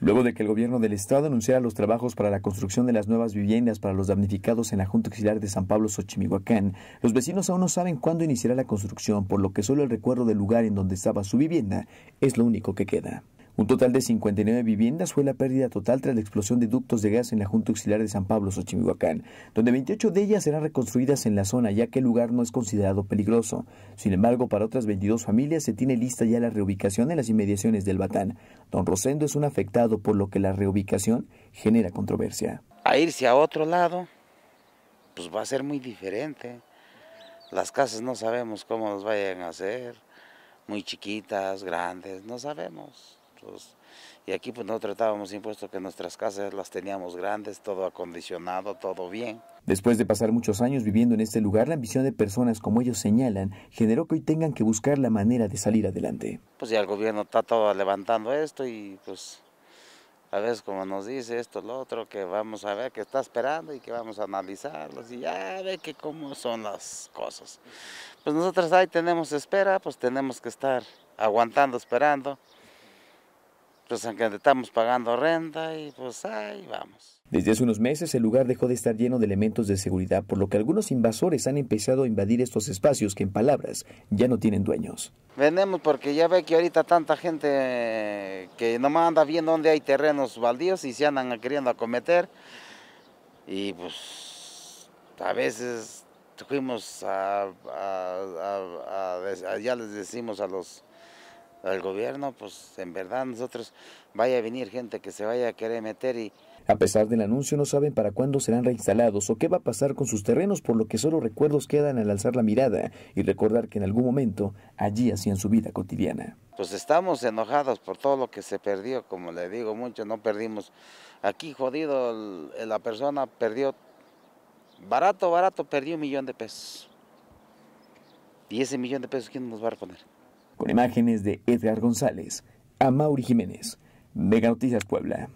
Luego de que el gobierno del estado anunciara los trabajos para la construcción de las nuevas viviendas para los damnificados en la Junta Auxiliar de San Pablo Xochimihuacán, los vecinos aún no saben cuándo iniciará la construcción, por lo que solo el recuerdo del lugar en donde estaba su vivienda es lo único que queda. Un total de 59 viviendas fue la pérdida total tras la explosión de ductos de gas en la Junta Auxiliar de San Pablo, Xochimilhuacán, donde 28 de ellas serán reconstruidas en la zona, ya que el lugar no es considerado peligroso. Sin embargo, para otras 22 familias se tiene lista ya la reubicación en las inmediaciones del Batán. Don Rosendo es un afectado, por lo que la reubicación genera controversia. A irse a otro lado, pues va a ser muy diferente. Las casas no sabemos cómo las vayan a hacer, muy chiquitas, grandes, no sabemos. Y aquí pues no tratábamos impuestos, que nuestras casas las teníamos grandes, todo acondicionado, todo bien. Después de pasar muchos años viviendo en este lugar, la ambición de personas como ellos señalan generó que hoy tengan que buscar la manera de salir adelante. Pues ya el gobierno está todo levantando esto y pues a veces como nos dice esto, lo otro, que vamos a ver que está esperando y que vamos a analizarlos y ya ve que cómo son las cosas. Pues nosotros ahí tenemos espera, pues tenemos que estar aguantando, esperando pues aunque estamos pagando renta y pues ahí vamos. Desde hace unos meses el lugar dejó de estar lleno de elementos de seguridad, por lo que algunos invasores han empezado a invadir estos espacios que en palabras ya no tienen dueños. Venemos porque ya ve que ahorita tanta gente que nomás anda viendo dónde hay terrenos baldíos y se andan queriendo acometer. Y pues a veces fuimos a ya les decimos a los al gobierno, pues en verdad nosotros vaya a venir gente que se vaya a querer meter y... A pesar del anuncio no saben para cuándo serán reinstalados o qué va a pasar con sus terrenos, por lo que solo recuerdos quedan al alzar la mirada y recordar que en algún momento allí hacían su vida cotidiana. Pues estamos enojados por todo lo que se perdió, como le digo mucho, no perdimos. Aquí jodido la persona perdió, barato, barato, perdió un millón de pesos. Y ese millón de pesos, ¿quién nos va a reponer? con imágenes de Edgar González, Mauri Jiménez, Mega Noticias Puebla.